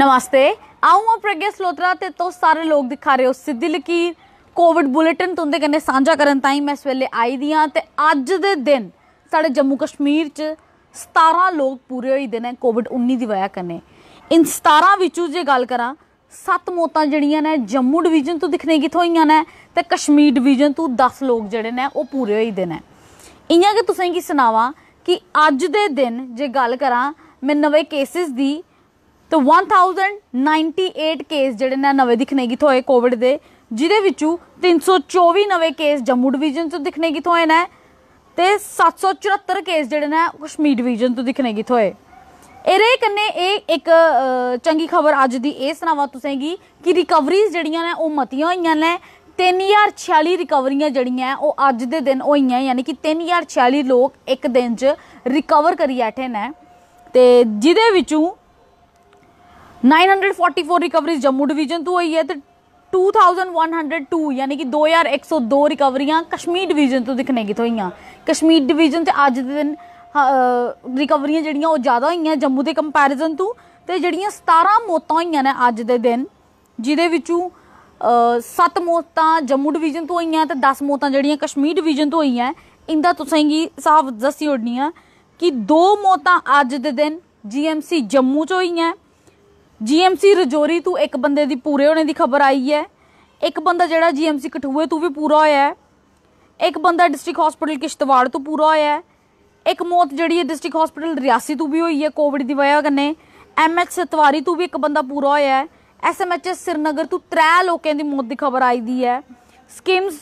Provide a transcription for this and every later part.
ਨਮਸਤੇ ਆਉਂ ਆ ਪ੍ਰਗਿਆ ਸਲੋਤਰਾ ਤੇ ਤੋਂ ਸਾਰੇ ਲੋਕ ਦਿਖਾ ਰਹੇ ਹੋ ਸਿੱਧੀ ਲਕੀਰ ਕੋਵਿਡ ਬੁਲੇਟਿਨ ਤੁੰਦੇ ਕੰਨੇ ਸਾਂਝਾ ਕਰਨ ਤਾਈ ਮੈਂ ਇਸ ਵੇਲੇ ਆਈ ਦੀਆਂ ਤੇ ਅੱਜ ਦੇ ਦਿਨ ਸਾਡੇ ਜੰਮੂ ਕਸ਼ਮੀਰ ਚ 17 ਲੋਕ ਪੂਰੇ ਹੋਈ ਦਿਨ ਹੈ ਕੋਵਿਡ 19 ਦੀ ਵਾਇਆ ਕਰਨੇ ਇਨ 17 ਵਿੱਚੋਂ ਜੇ ਗੱਲ ਕਰਾਂ ਸੱਤ ਮੌਤਾਂ ਜਿਹੜੀਆਂ ਨੇ ਜੰਮੂ ਡਿਵੀਜ਼ਨ ਤੋਂ ਦਿਖਨੇ ਕਿਥੋਂ ਹੋਈਆਂ ਨੇ ਤੇ ਕਸ਼ਮੀਰ ਡਿਵੀਜ਼ਨ ਤੋਂ 10 ਲੋਕ ਜਿਹੜੇ ਨੇ ਉਹ ਪੂਰੇ ਹੋਈ ਦਿਨ ਹੈ ਇਆਂ ਕਿ ਤੁਸੀਂ ਕੀ ਸੁਣਾਵਾ ਕਿ ਅੱਜ ਦੇ ਦਿਨ ਜੇ ਗੱਲ ਕਰਾਂ ਮੈਂ ਨਵੇਂ ਕੇਸਿਸ ਦੀ ਤੇ 1098 ਕੇਸ ਜਿਹੜੇ ਨੇ ਨਵੇਂ ਦਿਖਣੇ ਕਿਥੋਂ ਥੋਏ ਕੋਵਿਡ ਦੇ ਜਿਹਦੇ ਵਿੱਚੋਂ 324 ਨਵੇਂ ਕੇਸ ਜੰਮੂ ਡਿਵੀਜ਼ਨ ਤੋਂ ਦਿਖਣੇ ਕਿਥੋਂ ਥੋਏ ਨੇ ਤੇ 774 ਕੇਸ ਜਿਹੜੇ ਨੇ ਕਸ਼ਮੀਰ ਡਿਵੀਜ਼ਨ ਤੋਂ ਦਿਖਣੇ ਕਿਥੋਂ ਥੋਏ ਇਰੇ ਕੰਨੇ ਇਹ ਇੱਕ ਚੰਗੀ ਖਬਰ ਅੱਜ ਦੀ ਇਹ ਸੁਣਾਵਾ ਕੀ ਕਿ ਰਿਕਵਰੀਜ਼ ਜਿਹੜੀਆਂ ਨੇ ਉਹ ਮਤੀਆਂ ਹੋਈਆਂ ਨੇ 3046 ਰਿਕਵਰੀਆਂ ਜਿਹੜੀਆਂ ਉਹ ਅੱਜ ਦੇ ਦਿਨ ਹੋਈਆਂ ਯਾਨੀ ਕਿ 3046 ਲੋਕ ਇੱਕ ਦਿਨ 'ਚ ਰਿਕਵਰ ਕਰੀ ਬੈਠੇ ਨੇ ਤੇ ਜਿਹਦੇ ਵਿੱਚੋਂ 944 ਰਿਕਵਰੀਜ਼ ਜੰਮੂ ਡਿਵੀਜ਼ਨ ਤੋਂ ਹੋਈ ਹੈ ਤੇ 2102 ਯਾਨੀ ਕਿ 2102 ਰਿਕਵਰੀਆਂ ਕਸ਼ਮੀਰ ਡਿਵੀਜ਼ਨ ਤੋਂ ਦਿਖਣੇ ਕਿਥੋਂ ਹੋਈਆਂ ਕਸ਼ਮੀਰ ਡਿਵੀਜ਼ਨ ਤੇ ਅੱਜ ਦੇ ਦਿਨ ਰਿਕਵਰੀਆਂ ਜਿਹੜੀਆਂ ਉਹ ਜ਼ਿਆਦਾ ਹੋਈਆਂ ਜੰਮੂ ਦੇ ਕੰਪੈਰੀਜ਼ਨ ਤੋਂ ਤੇ ਜਿਹੜੀਆਂ 17 ਮੌਤਾਂ ਹੋਈਆਂ ਨੇ ਅੱਜ ਦੇ ਦਿਨ ਜਿਦੇ ਵਿੱਚੋਂ 7 ਮੌਤਾਂ ਜੰਮੂ ਡਿਵੀਜ਼ਨ ਤੋਂ ਹੋਈਆਂ ਤੇ 10 ਮੌਤਾਂ ਜਿਹੜੀਆਂ ਕਸ਼ਮੀਰ ਡਿਵੀਜ਼ਨ ਤੋਂ ਹੋਈਆਂ ਇੰਦਾ ਕੀ ਸਾਫ਼ ਦੱਸੀ ਹੋਣੀਆਂ ਕਿ ਦੋ ਮੌਤਾਂ ਅੱਜ ਦੇ ਦਿਨ ਜੀਐਮਸੀ ਜੰਮੂ ਚ ਹੋਈਆਂ ਜੀਐਮਸੀ ਰਜੋਰੀ ਤੋਂ ਇੱਕ ਬੰਦੇ ਦੀ ਪੂਰੇ ਹੋਣੇ ਦੀ ਖਬਰ ਆਈ ਹੈ ਇੱਕ ਬੰਦਾ ਜਿਹੜਾ ਜੀਐਮਸੀ ਕਠੂਏ ਤੋਂ ਵੀ ਪੂਰਾ ਹੋਇਆ ਹੈ ਇੱਕ ਬੰਦਾ ਡਿਸਟ੍ਰਿਕਟ ਹਸਪੀਟਲ ਕਿਸ਼ਤਵਾੜ ਤੋਂ ਪੂਰਾ ਹੋਇਆ ਹੈ ਇੱਕ ਮੌਤ ਜਿਹੜੀ ਹੈ ਡਿਸਟ੍ਰਿਕਟ ਹਸਪੀਟਲ ਰਿਆਸੀ ਤੋਂ ਵੀ ਹੋਈ ਹੈ ਕੋਵਿਡ ਦੀ ਵਜ੍ਹਾ ਕਰਨੇ ਐਮਐਚ ਸਤਵਾਰੀ ਤੋਂ ਵੀ ਇੱਕ ਬੰਦਾ ਪੂਰਾ ਹੋਇਆ ਹੈ ਐਸਐਮਐਚਐਸ ਸਿਰਨਗਰ ਤੋਂ ਤਰੇ ਲੋਕਾਂ ਦੀ ਮੌਤ ਦੀ ਖਬਰ ਆਈ ਦੀ ਹੈ ਸਕਿਮਸ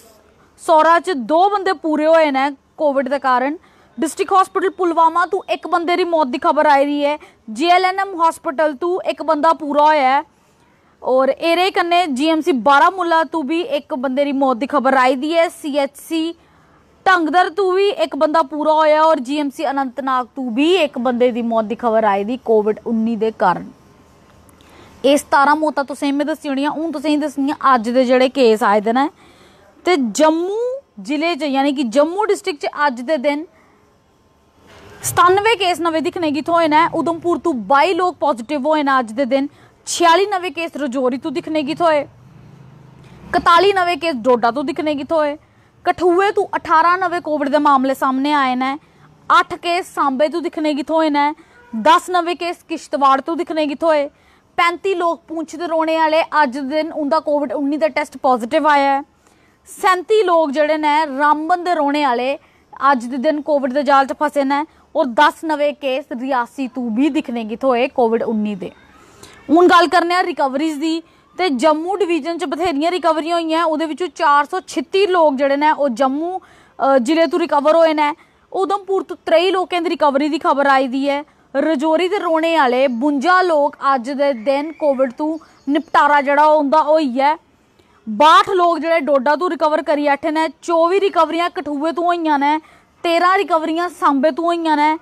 ਸੌਰਾ ਚ ਦੋ ਬੰਦੇ ਪੂਰੇ ਹੋਏ ਨੇ ਕੋਵਿਡ ਦੇ ਕਾਰਨ ਡਿਸਟ੍ਰਿਕਟ ਹਸਪੀਟਲ ਪੁਲਵਾਮਾ ਤੋਂ ਇੱਕ ਬੰਦੇ ਦੀ ਮੌਤ ਦੀ ਖਬਰ ਆਈ ਰਹੀ ਹੈ ਜੀਐਲਐਨਐਮ ਹਸਪੀਟਲ ਤੋਂ ਇੱਕ ਬੰਦਾ ਪੂਰਾ ਹੋਇਆ ਹੈ ਔਰ ਇਹਦੇ ਕੰਨੇ ਜੀਐਮਸੀ ਮੁੱਲਾ ਤੋਂ ਵੀ ਇੱਕ ਬੰਦੇ ਦੀ ਮੌਤ ਦੀ ਖਬਰ ਆਈ ਦੀ ਹੈ ਸੀਐਚਸੀ ਢੰਗਦਰ ਤੋਂ ਵੀ ਇੱਕ ਬੰਦਾ ਪੂਰਾ ਹੋਇਆ ਔਰ ਜੀਐਮਸੀ ਅਨੰਤਨਾਗ ਤੋਂ ਵੀ ਇੱਕ ਬੰਦੇ ਦੀ ਮੌਤ ਦੀ ਖਬਰ ਆਈ ਦੀ ਕੋਵਿਡ-19 ਦੇ ਕਾਰਨ ਇਹ 17 ਮੌਤਾਂ ਤੋਂ ਸੇਮੇ ਦੱਸੀ ਹੋਣੀਆਂ ਹੁਣ ਤੁਸੀਂ ਦੱਸਣੀਆਂ ਅੱਜ ਦੇ ਜਿਹੜੇ ਕੇਸ ਆਏ ਦੇ ਨੇ ਤੇ ਜੰਮੂ ਜ਼ਿਲ੍ਹੇ 'ਚ ਯਾਨੀ ਕਿ ਜੰਮੂ ਡਿਸਟ੍ਰਿਕਟ 'ਚ ਅੱਜ ਦੇ ਦਿਨ 97 ਕੇਸ ਨਵੇਂ ਦਿਖਨੇ ਕਿਥੋਂ ਹੋਏ ਨੇ ਉਦਮਪੁਰ ਤੋਂ 22 ਲੋਕ ਪੋਜ਼ਿਟਿਵ ਹੋਏ ਨੇ ਅੱਜ ਦੇ ਦਿਨ 46 ਨਵੇਂ ਕੇਸ ਰਜੋਰੀ ਤੋਂ ਦਿਖਨੇ ਕਿਥੋਂ ਹੋਏ 41 ਨਵੇਂ ਕੇਸ ਡੋਡਾ ਤੋਂ ਦਿਖਨੇ ਕਿਥੋਂ ਹੋਏ ਕਠੂਏ ਤੋਂ 18 ਨਵੇਂ ਕੋਵਿਡ ਦੇ ਮਾਮਲੇ ਸਾਹਮਣੇ ਆਏ ਨੇ 8 ਕੇਸ ਸਾਂਬੇ ਤੋਂ ਦਿਖਨੇ ਕਿਥੋਂ ਹੋਏ ਨੇ 10 ਨਵੇਂ ਕੇਸ ਕਿਸ਼ਤਵਾੜ ਤੋਂ ਦਿਖਨੇ ਕਿਥੋਂ ਹੋਏ 35 ਲੋਕ ਪੁੰਛ ਦੇ ਰੋਣੇ ਵਾਲੇ ਅੱਜ ਦੇ ਦਿਨ ਉਹਦਾ ਕੋਵਿਡ 19 ਦਾ ਟੈਸਟ ਪੋਜ਼ਿਟਿਵ ਆਇਆ ਹੈ 37 ਲੋਕ ਜਿਹੜੇ ਨੇ ਰਾਮਬੰਦ ਦੇ ਰੋਣੇ ਵਾਲੇ ਅੱਜ ਦੇ ਦਿਨ ਕੋਵਿਡ ਦੇ ਜਾਲ 'ਚ ਫਸੇ ਨੇ ਔਰ 10 ਨਵੇਂ ਕੇਸ ਰਿਆਸੀ ਤੋਂ ਵੀ ਦਿਖਣੇ गी थ्होए ਕੋਵਿਡ 19 ਦੇ ਹੁਣ ਗੱਲ ਕਰਨੇ ਆ ਰਿਕਵਰੀਜ਼ ਦੀ ਤੇ ਜੰਮੂ ਡਿਵੀਜ਼ਨ ਚ ਬਥੇਰੀਆਂ ਰਿਕਵਰੀਆਂ ਹੋਈਆਂ ਉਹਦੇ ਵਿੱਚੋਂ 436 ਲੋਕ ਜਿਹੜੇ ਨੇ ਉਹ ਜੰਮੂ ਜ਼ਿਲ੍ਹੇ ਤੋਂ ਰਿਕਵਰ ਹੋਏ ਨੇ ਉਦਮਪੁਰ ਤੋਂ 23 ਲੋਕਾਂ ਦੀ ਰਿਕਵਰੀ ਦੀ ਖਬਰ ਆਈ ਦੀ ਹੈ ਰਜੋਰੀ ਦੇ ਰੋਣੇ ਵਾਲੇ 52 ਲੋਕ ਅੱਜ ਦੇ ਦਿਨ ਕੋਵਿਡ ਤੋਂ ਨਿਪਟਾਰਾ ਜਿਹੜਾ ਹੁੰਦਾ ਉਹ ਹੀ ਹੈ 62 ਲੋਕ ਜਿਹੜੇ ਡੋਡਾ ਤੋਂ ਰਿਕਵਰ ਕਰੀ ਬੈਠੇ ਨੇ 24 ਰਿਕਵਰੀਆਂ ਕਠੂਏ ਤੋਂ ਹੋਈਆਂ ਨੇ 13 ਰਿਕਵਰੀਆਂ ਸਾਂਬੇ ਤੋਂ ਹੋਈਆਂ ਨੇ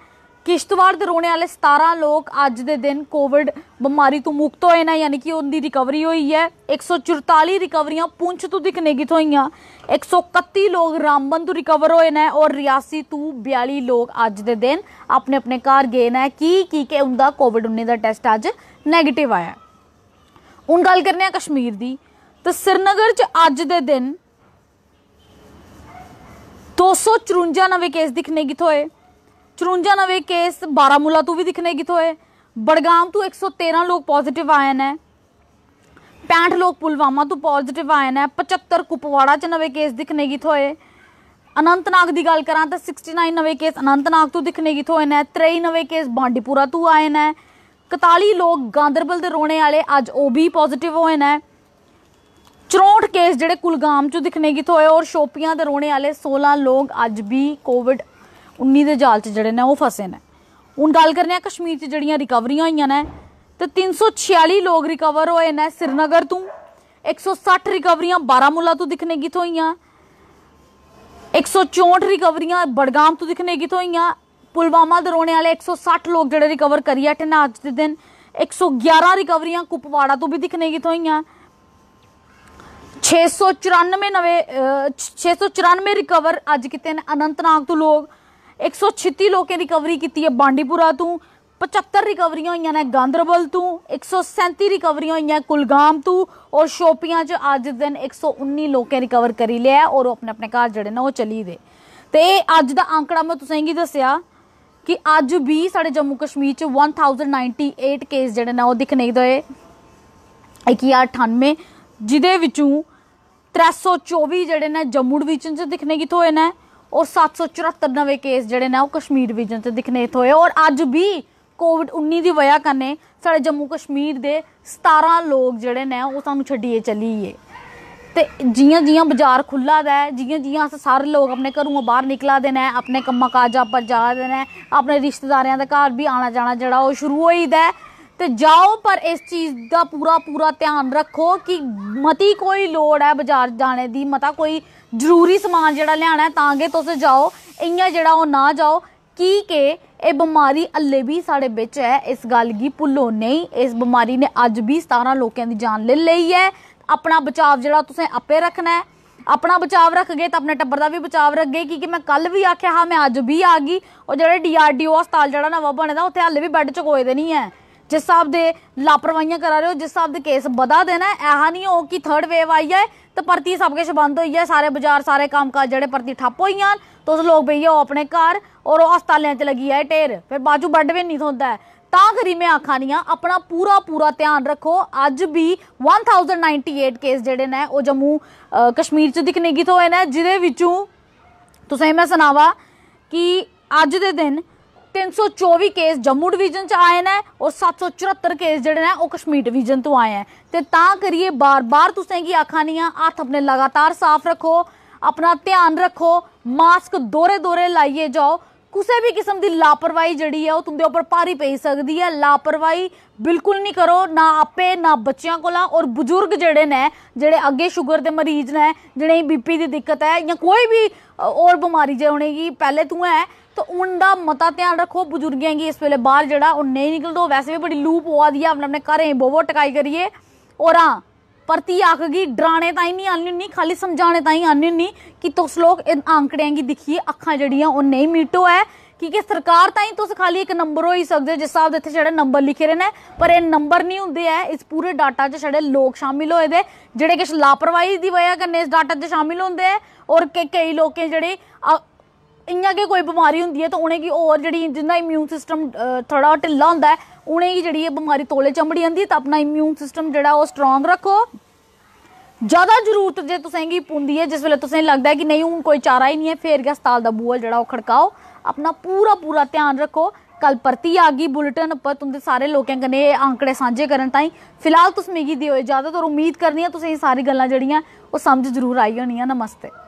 ਕਿਸ਼ਤਵਾਰ ਦੇ ਰੋਣੇ ਵਾਲੇ 17 ਲੋਕ ਅੱਜ ਦੇ ਦਿਨ ਕੋਵਿਡ ਬਿਮਾਰੀ ਤੋਂ ਮੁਕਤ ਹੋਏ ਨੇ ਯਾਨੀ ਕਿ ਉਹਦੀ ਰਿਕਵਰੀ ਹੋਈ ਹੈ 144 ਰਿਕਵਰੀਆਂ ਪੁੰਛ ਤੋਂ ਦਿਕਨੇਗੀ ਹੋਈਆਂ 131 ਲੋਕ ਰਾਮਬਨ ਤੋਂ ਰਿਕਵਰ ਹੋਏ ਨੇ ਔਰ ਰਿਆਸੀ ਤੋਂ 42 ਲੋਕ ਅੱਜ ਦੇ ਦਿਨ ਆਪਣੇ ਆਪਣੇ ਘਰ ਗਏ ਨੇ ਕੀ ਕੀ ਕਿ ਉਹਦਾ ਕੋਵਿਡ-19 ਦਾ ਟੈਸਟ ਅੱਜ 네ਗੇਟਿਵ ਆਇਆ ਹੁਣ ਗੱਲ ਕਰਨੇ ਆ ਕਸ਼ਮੀਰ ਦੀ ਤਾਂ ਸ੍ਰੀਨਗਰ 'ਚ ਅੱਜ ਦੇ ਦਿਨ 254 ਨਵੇਂ ਕੇਸ ਦਿਖਨੇ ਕਿਥੋਏ 54 ਨਵੇਂ ਕੇਸ ਬਾਰਾਮੂਲਾ ਤੋਂ ਵੀ ਦਿਖਨੇ ਕਿਥੋਏ ਬੜਗਾਮ ਤੋਂ 113 ਲੋਕ ਪੋਜ਼ਿਟਿਵ ਆਏ ਨੇ 65 ਲੋਕ ਪੁਲਵਾਮਾ ਤੋਂ ਪੋਜ਼ਿਟਿਵ ਆਏ ਨੇ 75 ਕੁਪਵਾੜਾ ਚ ਨਵੇਂ ਕੇਸ ਦਿਖਨੇ ਕਿਥੋਏ ਅਨੰਤਨਾਗ ਦੀ ਗੱਲ ਕਰਾਂ ਤਾਂ 69 ਨਵੇਂ ਕੇਸ ਅਨੰਤਨਾਗ ਤੋਂ ਦਿਖਨੇ ਕਿਥੋਏ ਨੇ 23 ਨਵੇਂ ਕੇਸ ਬਾਂਡੀਪੁਰਾ ਤੋਂ ਆਏ ਨੇ 41 ਲੋਕ ਗਾਂਦਰਬਲ ਦੇ ਰੋਣੇ ਵਾਲੇ ਅੱਜ ਉਹ ਵੀ ਪੋਜ਼ਿਟਿਵ ਹੋਏ ਨੇ ਕੇਸ ਜਿਹੜੇ ਕੁਲਗਾਮ ਚੋਂ ਦਿਖਣੇ ਕਿਥ ਹੋਏ ਔਰ ਸ਼ੋਪੀਆਂ ਦੇ ਰੋਣੇ ਵਾਲੇ 16 ਲੋਕ ਅੱਜ ਵੀ ਕੋਵਿਡ 19 ਦੇ ਜਾਲ 'ਚ ਜਿਹੜੇ ਨੇ ਉਹ ਫਸੇ ਨੇ ਹੁਣ ਗੱਲ ਕਰਨੇ ਆ ਕਸ਼ਮੀਰ 'ਚ ਜੜੀਆਂ ਰਿਕਵਰੀਆਂ ਹੋਈਆਂ ਨੇ ਤੇ 346 ਲੋਕ ਰਿਕਵਰ ਹੋਏ ਨੇ ਸ੍ਰੀਨਗਰ ਤੋਂ 160 ਰਿਕਵਰੀਆਂ ਬਾਰਾਮੂਲਾ ਤੋਂ ਦਿਖਣੇ ਕਿਥ ਹੋਈਆਂ 164 ਰਿਕਵਰੀਆਂ ਬੜਗਾਮ ਤੋਂ ਦਿਖਣੇ ਕਿਥ ਹੋਈਆਂ ਪੁਲਵਾਮਾ ਦੇ ਰੋਣੇ ਵਾਲੇ 160 ਲੋਕ ਜਿਹੜੇ ਰਿਕਵਰ ਕਰੀਆ ਆਟੇ ਅੱਜ ਦੇ ਦਿਨ 111 ਰਿਕਵਰੀਆਂ ਕੁਪਵਾੜਾ ਤੋਂ ਵੀ ਦਿਖਣੇ ਕਿਥ ਹੋਈਆਂ 694 ਨਵੇਂ 694 ਰਿਕਵਰ ਅੱਜ ਕਿਤੇ ਨੇ ਅਨੰਤਨਾਗ ਤੋਂ ਲੋਕ 136 ਲੋਕਾਂ ਰਿਕਵਰੀ ਕੀਤੀ ਹੈ ਬਾਂਡੀਪੁਰਾ ਤੋਂ 75 ਰਿਕਵਰੀਆਂ ਹੋਈਆਂ ਨੇ ਗਾਂਦਰਬਲ ਤੋਂ 137 ਰਿਕਵਰੀਆਂ ਹੋਈਆਂ ਕੁਲਗਾਮ ਤੋਂ ਔਰ ਸ਼ੋਪੀਆਂ 'ਚ ਅੱਜ ਦਿਨ 119 ਲੋਕਾਂ ਰਿਕਵਰ ਕਰੀ ਲਿਆ ਔਰ ਆਪਣੇ ਆਪਣੇ ਘਰ ਜਿਹੜੇ ਨੇ ਉਹ ਚਲੀ ਗਏ ਤੇ ਅੱਜ ਦਾ ਅੰਕੜਾ ਮੈਂ ਤੁਸਾਂ ਹੀ ਦੱਸਿਆ ਕਿ ਅੱਜ ਵੀ ਸਾਡੇ ਜੰਮੂ ਕਸ਼ਮੀਰ 'ਚ 1098 ਕੇਸ ਜਿਹੜੇ ਨੇ ਉਹ ਦਿਖ ਨਹੀਂ ਦੋਏ 198 ਜਿਹਦੇ ਵਿੱਚੋਂ 324 ਜਿਹੜੇ ਨੇ ਜੰਮੂ ਡਿਵੀਜ਼ਨ 'ਚ ਦਿਖਨੇ ਕਿਥੋਂ ਹੋਏ ਨੇ ਔਰ 774 ਨਵੇਂ ਕੇਸ ਜਿਹੜੇ ਨੇ ਉਹ ਕਸ਼ਮੀਰ ਡਿਵੀਜ਼ਨ 'ਚ ਦਿਖਨੇ ਇਥੋਂ ਹੋਏ ਔਰ ਅੱਜ ਵੀ ਕੋਵਿਡ 19 ਦੀ ਵਜ੍ਹਾ ਕਰਨੇ ਸਾਡੇ ਜੰਮੂ ਕਸ਼ਮੀਰ ਦੇ 17 ਲੋਕ ਜਿਹੜੇ ਨੇ ਉਹ ਸਾਨੂੰ ਛੱਡੀਏ ਚਲੀ ਏ ਤੇ ਜੀਆਂ ਜੀਆਂ ਬਾਜ਼ਾਰ ਖੁੱਲਾ ਦਾ ਹੈ ਜੀਆਂ ਸਾਰੇ ਲੋਕ ਆਪਣੇ ਘਰੋਂ ਬਾਹਰ ਨਿਕਲਾ ਦੇ ਨੇ ਆਪਣੇ ਕੰਮਾਂ ਕਾਜਾਂ ਪਰ ਜਾ ਦੇ ਨੇ ਆਪਣੇ ਰਿਸ਼ਤੇਦਾਰਾਂ ਦੇ ਘਰ ਵੀ ਆਣਾ ਜਾਣਾ ਜਿਹੜਾ ਉਹ ਸ਼ੁਰੂ ਹੋਈਦਾ ਤੇ ਜਾਓ ਪਰ ਇਸ ਚੀਜ਼ ਦਾ ਪੂਰਾ ਪੂਰਾ ਧਿਆਨ ਰੱਖੋ ਕਿ ਮਤੀ ਕੋਈ ਲੋੜ ਹੈ ਬਾਜ਼ਾਰ ਜਾਣੇ ਦੀ ਮਤਾ ਕੋਈ ਜ਼ਰੂਰੀ ਸਮਾਨ ਜਿਹੜਾ ਲਿਆਣਾ ਹੈ ਤਾਂਗੇ ਤੁਸੀਂ ਜਾਓ ਇੰਨਾ ਜਿਹੜਾ ਉਹ ਨਾ ਜਾਓ ਕੀ ਕਿ ਇਹ ਬਿਮਾਰੀ ਅੱਲੇ ਵੀ ਸਾਡੇ ਵਿੱਚ ਹੈ ਇਸ ਗੱਲ ਦੀ ਭੁੱਲੋ ਨਹੀਂ ਇਸ ਬਿਮਾਰੀ ਨੇ ਅੱਜ ਵੀ 17 ਲੋਕਾਂ ਦੀ ਜਾਨ ਲੈ ਲਈ ਹੈ ਆਪਣਾ ਬਚਾਵ ਜਿਹੜਾ ਤੁਸੀਂ ਆਪੇ ਰੱਖਣਾ ਹੈ ਆਪਣਾ ਬਚਾਵ ਰੱਖ ਗਏ ਤਾਂ ਆਪਣੇ ਟੱਬਰ ਦਾ ਵੀ ਬਚਾਵ ਰੱਖ ਗਏ ਕਿਉਂਕਿ ਮੈਂ ਕੱਲ ਵੀ ਆਖਿਆ ਹਾਂ ਮੈਂ ਅੱਜ ਵੀ ਆ ਗਈ ਉਹ ਜਿਹੜੇ ਡੀਆਰਡੀਓ ਹਸਪਤਾਲ ਜਿਹੜਾ ਨਵਾਂ ਬਣਦਾ ਉੱਥੇ ਹੱਲੇ ਵੀ ਬੈੱਡ ਚ ਕੋਈ ਨਹੀਂ ਹੈ ਜਿਸ ਸਾਹਿਬ ਦੇ ਲਾਪਰਵਾਹੀਆਂ ਕਰਾ ਰਹੇ ਹੋ ਜਿਸ ਸਾਹਿਬ ਦੇ ਕੇਸ ਵਧਾ ਦੇਣਾ ਐਹਾ ਨਹੀਂ ਹੋ ਕਿ ਥਰਡ ਵੇਵ ਆਈ ਹੈ ਤਾਂ ਪਰਤੀ ਸਭ ਕੁਝ ਬੰਦ ਹੋਈ ਹੈ ਸਾਰੇ ਬਾਜ਼ਾਰ ਸਾਰੇ ਕੰਮਕਾਜ ਜਿਹੜੇ ਪਰਤੀ ਠੱਪ ਹੋਈਆਂ ਤੋਂ ਲੋਕ ਬਈਏ ਆਪਣੇ ਘਰ ਔਰ ਉਹ ਹਸਪਤਾਲਾਂ 'ਚ ਲੱਗੀ ਹੈ ਢੇਰ ਫਿਰ ਬਾਜੂ ਬੈੱਡ ਵੀ ਨਹੀਂ ਥੋਂਦਾ ਤਾਂ ਕਰੀ ਮੈਂ ਆਖਾਂ ਨਹੀਂ ਆਪਣਾ ਪੂਰਾ ਪੂਰਾ ਧਿਆਨ ਰੱਖੋ ਅੱਜ ਵੀ 1098 ਕੇਸ ਜਿਹੜੇ ਨੇ ਉਹ ਜੰਮੂ ਕਸ਼ਮੀਰ 'ਚ ਦਿਖਨੇਗੀ ਤੋਂ ਹੋਏ ਨੇ ਜਿਹਦੇ ਵਿੱਚੋਂ ਤੁਸੀਂ ਮੈਂ ਸੁਣਾਵਾ ਕਿ ਅੱਜ ਦੇ ਦਿਨ 324 ਕੇਸ ਜੰਮੂ ਡਿਵੀਜ਼ਨ ਚ ਆਏ ਨੇ ਔਰ 774 ਕੇਸ ਜਿਹੜੇ ਨੇ ਉਹ ਕਸ਼ਮੀਰ ਡਿਵੀਜ਼ਨ ਤੋਂ ਆਏ ਆ ਤੇ ਤਾਂ ਕਰੀਏ ਬਾਰ-ਬਾਰ ਤੁਸੀਂ ਕੀ ਆਖਾਨੀਆਂ ਹੱਥ ਆਪਣੇ ਲਗਾਤਾਰ ਸਾਫ਼ ਰੱਖੋ ਆਪਣਾ ਧਿਆਨ ਰੱਖੋ ਮਾਸਕ ਦੋਰੇ ਦੋਰੇ ਲਾਈਏ ਜਾਓ ਕਿਸੇ ਵੀ ਕਿਸਮ ਦੀ ਲਾਪਰਵਾਹੀ ਜਿਹੜੀ ਹੈ ਉਹ ਤੁੰਦੇ ਉੱਪਰ ਪਾਰੀ ਪਈ ਸਕਦੀ ਹੈ ਲਾਪਰਵਾਹੀ ਬਿਲਕੁਲ ਨਹੀਂ ਕਰੋ ਨਾ ਆਪੇ ਨਾ ਬੱਚਿਆਂ ਕੋਲਾਂ ਔਰ ਬਜ਼ੁਰਗ ਜਿਹੜੇ ਨੇ ਜਿਹੜੇ ਅੱਗੇ ਸ਼ੂਗਰ ਦੇ ਮਰੀਜ਼ ਨੇ ਜਿਹੜੇ ਬੀਪੀ ਦੀ ਦਿੱਕਤ ਹੈ ਜਾਂ ਕੋਈ ਵੀ ਔਰ ਬਿਮਾਰੀ ਜੇ ਹੋਣੀਗੀ ਪਹਿਲੇ ਤੂੰ ਹੈ ਤਾਂ ਉਹਦਾ ਮਤਾ ਧਿਆਨ ਰੱਖੋ ਬਜ਼ੁਰਗਿਆਂ ਕੀ ਇਸ ਵੇਲੇ ਬਾਹਰ ਜਿਹੜਾ ਉਹ ਨਹੀਂ ਨਿਕਲਦੋ ਵੈਸੇ ਵੀ ਬੜੀ ਲੂਪ ਹੋਆ ਦੀ ਆ ਆਪਣੇ ਆਪਣੇ ਘਰੇ ਬੋਵੋ ਟਕਾਈ ਕਰੀਏ ਔਰਾਂ ਪਰਤੀ ਆਖ ਗਈ ਡਰਾਣੇ ਤਾਂ ਹੀ ਨਹੀਂ ਆਨੀ ਨਹੀਂ ਖਾਲੀ ਸਮਝਾਣੇ ਤਾਂ ਹੀ ਆਨੀ ਨਹੀਂ ਕਿ ਤੁਸ ਲੋਕ ਇਹ ਆਂਕੜਿਆਂ ਕੀ ਦਿਖੀਏ ਅੱਖਾਂ ਜਿਹੜੀਆਂ ਉਹ ਨਹੀਂ ਮੀਟੋ ਹੈ ਕਿ ਕਿ ਸਰਕਾਰ ਤਾਂ ਹੀ ਤੁਸ ਖਾਲੀ ਇੱਕ ਨੰਬਰ ਹੋ ਹੀ ਸਕਦੇ ਜਿਸ ਸਾਹਿਬ ਦੇ ਇੱਥੇ ਜਿਹੜੇ ਨੰਬਰ ਲਿਖੇ ਰਹੇ ਨੇ ਪਰ ਇਹ ਨੰਬਰ ਨਹੀਂ ਹੁੰਦੇ ਐ ਇਸ ਪੂਰੇ ਡਾਟਾ 'ਚ ਛੜੇ ਲੋਕ ਸ਼ਾਮਿਲ ਹੋਏ ਦੇ ਜਿਹੜੇ ਕਿਸ ਲਾਪਰਵਾਹੀ ਦੀ ਵਜ੍ਹਾ ਕਰਨੇ ਇਸ ਡਾਟਾ 'ਚ ਸ਼ਾਮਿਲ ਹੁੰਦੇ ਐ ਔਰ ਕਿ ਕਈ ਲੋਕੇ ਜਿਹੜੇ ਇੰਨਾਂ ਕਿ ਕੋਈ ਬਿਮਾਰੀ ਹੁੰਦੀ ਐ ਤਾਂ ਉਹਨੇ ਕੀ ਹੋਰ ਜਿਹੜੀ ਜਿੰਨਾ ਇਮਿਊਨ ਸਿਸਟਮ ਥੋੜਾ ਢਿੱਲਾ ਹੁੰਦਾ ਐ ਉਹਨੇ ਹੀ ਜਿਹੜੀ ਇਹ ਬਿਮਾਰੀ ਤੋਲੇ ਚੰਬੜੀ ਜਾਂਦੀ ਤਾਂ ਆਪਣਾ ਇਮਿਊਨ ਸਿਸਟਮ ਜਿਹੜਾ ਉਹ ਸਟਰੋਂਗ ਰੱਖੋ ਜਿਆਦਾ ਜ਼ਰੂਰਤ ਜੇ ਤੁਸੀਂ ਗੀ ਪੁੰਦੀ ਹੈ ਜਿਸ ਵੇਲੇ ਤੁਸੀਂ ਲੱਗਦਾ ਹੈ ਕਿ ਨਹੀਂ ਹੁਣ ਕੋਈ ਚਾਰਾ ਹੀ ਨਹੀਂ ਹੈ ਫੇਰ ਗਿਆ ਸਤਾਲ ਦਾ ਬੂਲ ਜਿਹੜਾ ਉਹ ਖੜਕਾਓ ਆਪਣਾ ਪੂਰਾ ਪੂਰਾ ਧਿਆਨ ਰੱਖੋ ਕੱਲ ਪਰਤੀ ਆ ਗਈ ਬੁਲੇਟਿਨ ਉੱਪਰ ਤੁੰਦੇ ਸਾਰੇ ਲੋਕਾਂ ਕਨੇ ਇਹ ਅੰਕੜੇ ਸਾਂਝੇ ਕਰਨ ਤਾਈ ਫਿਲਹਾਲ ਤੁਸੀਂ ਮੀਗੀ ਦਿਓ ਜਿਆਦਾ ਤੋਂ ਉਮੀਦ ਕਰਨੀ ਹੈ ਤੁਸੀਂ ਸਾਰੀ ਗੱਲਾਂ ਜਿਹੜੀਆਂ ਉਹ ਸਮਝ ਜ਼ਰੂਰ ਆਈ ਹੋਣੀਆਂ ਨਮਸਤੇ